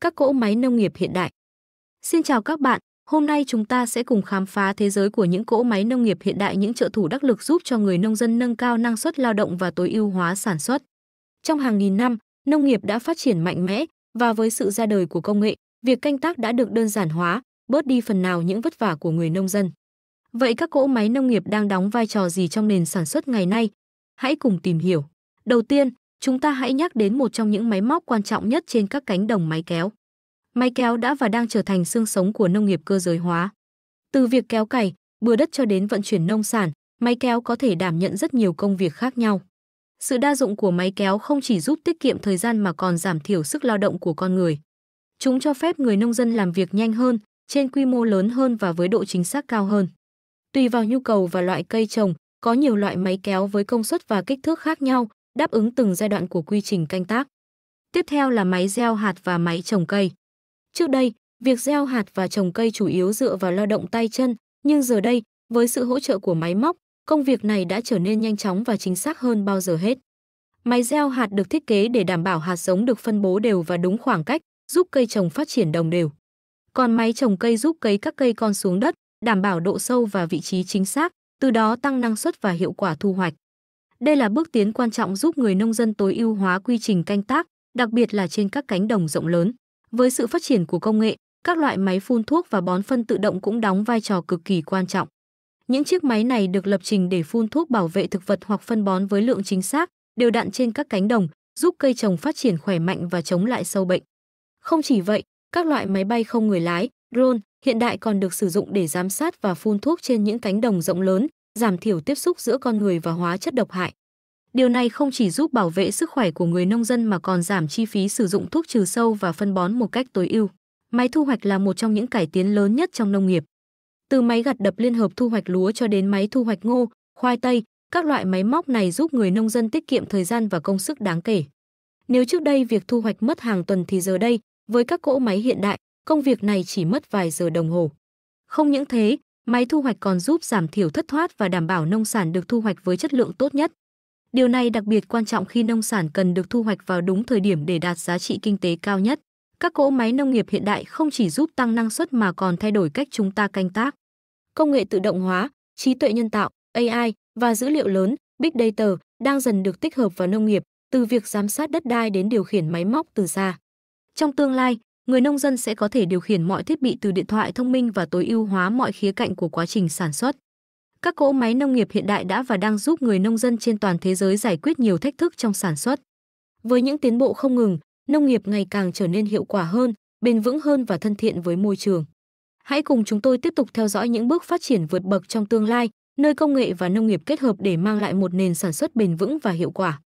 các cỗ máy nông nghiệp hiện đại. Xin chào các bạn, hôm nay chúng ta sẽ cùng khám phá thế giới của những cỗ máy nông nghiệp hiện đại, những trợ thủ đắc lực giúp cho người nông dân nâng cao năng suất lao động và tối ưu hóa sản xuất. Trong hàng nghìn năm, nông nghiệp đã phát triển mạnh mẽ và với sự ra đời của công nghệ, việc canh tác đã được đơn giản hóa, bớt đi phần nào những vất vả của người nông dân. Vậy các cỗ máy nông nghiệp đang đóng vai trò gì trong nền sản xuất ngày nay? Hãy cùng tìm hiểu. Đầu tiên, chúng ta hãy nhắc đến một trong những máy móc quan trọng nhất trên các cánh đồng máy kéo. Máy kéo đã và đang trở thành xương sống của nông nghiệp cơ giới hóa. Từ việc kéo cày, bừa đất cho đến vận chuyển nông sản, máy kéo có thể đảm nhận rất nhiều công việc khác nhau. Sự đa dụng của máy kéo không chỉ giúp tiết kiệm thời gian mà còn giảm thiểu sức lao động của con người. Chúng cho phép người nông dân làm việc nhanh hơn, trên quy mô lớn hơn và với độ chính xác cao hơn. Tùy vào nhu cầu và loại cây trồng, có nhiều loại máy kéo với công suất và kích thước khác nhau, đáp ứng từng giai đoạn của quy trình canh tác. Tiếp theo là máy gieo hạt và máy trồng cây. Trước đây, việc gieo hạt và trồng cây chủ yếu dựa vào lao động tay chân, nhưng giờ đây, với sự hỗ trợ của máy móc, công việc này đã trở nên nhanh chóng và chính xác hơn bao giờ hết. Máy gieo hạt được thiết kế để đảm bảo hạt giống được phân bố đều và đúng khoảng cách, giúp cây trồng phát triển đồng đều. Còn máy trồng cây giúp cấy các cây con xuống đất, đảm bảo độ sâu và vị trí chính xác, từ đó tăng năng suất và hiệu quả thu hoạch. Đây là bước tiến quan trọng giúp người nông dân tối ưu hóa quy trình canh tác, đặc biệt là trên các cánh đồng rộng lớn. Với sự phát triển của công nghệ, các loại máy phun thuốc và bón phân tự động cũng đóng vai trò cực kỳ quan trọng. Những chiếc máy này được lập trình để phun thuốc bảo vệ thực vật hoặc phân bón với lượng chính xác, đều đặn trên các cánh đồng, giúp cây trồng phát triển khỏe mạnh và chống lại sâu bệnh. Không chỉ vậy, các loại máy bay không người lái, drone hiện đại còn được sử dụng để giám sát và phun thuốc trên những cánh đồng rộng lớn, giảm thiểu tiếp xúc giữa con người và hóa chất độc hại. Điều này không chỉ giúp bảo vệ sức khỏe của người nông dân mà còn giảm chi phí sử dụng thuốc trừ sâu và phân bón một cách tối ưu. Máy thu hoạch là một trong những cải tiến lớn nhất trong nông nghiệp. Từ máy gặt đập liên hợp thu hoạch lúa cho đến máy thu hoạch ngô, khoai tây, các loại máy móc này giúp người nông dân tiết kiệm thời gian và công sức đáng kể. Nếu trước đây việc thu hoạch mất hàng tuần thì giờ đây, với các cỗ máy hiện đại, công việc này chỉ mất vài giờ đồng hồ. Không những thế, Máy thu hoạch còn giúp giảm thiểu thất thoát và đảm bảo nông sản được thu hoạch với chất lượng tốt nhất. Điều này đặc biệt quan trọng khi nông sản cần được thu hoạch vào đúng thời điểm để đạt giá trị kinh tế cao nhất. Các cỗ máy nông nghiệp hiện đại không chỉ giúp tăng năng suất mà còn thay đổi cách chúng ta canh tác. Công nghệ tự động hóa, trí tuệ nhân tạo, AI và dữ liệu lớn, Big Data đang dần được tích hợp vào nông nghiệp, từ việc giám sát đất đai đến điều khiển máy móc từ xa. Trong tương lai, người nông dân sẽ có thể điều khiển mọi thiết bị từ điện thoại thông minh và tối ưu hóa mọi khía cạnh của quá trình sản xuất. Các cỗ máy nông nghiệp hiện đại đã và đang giúp người nông dân trên toàn thế giới giải quyết nhiều thách thức trong sản xuất. Với những tiến bộ không ngừng, nông nghiệp ngày càng trở nên hiệu quả hơn, bền vững hơn và thân thiện với môi trường. Hãy cùng chúng tôi tiếp tục theo dõi những bước phát triển vượt bậc trong tương lai, nơi công nghệ và nông nghiệp kết hợp để mang lại một nền sản xuất bền vững và hiệu quả.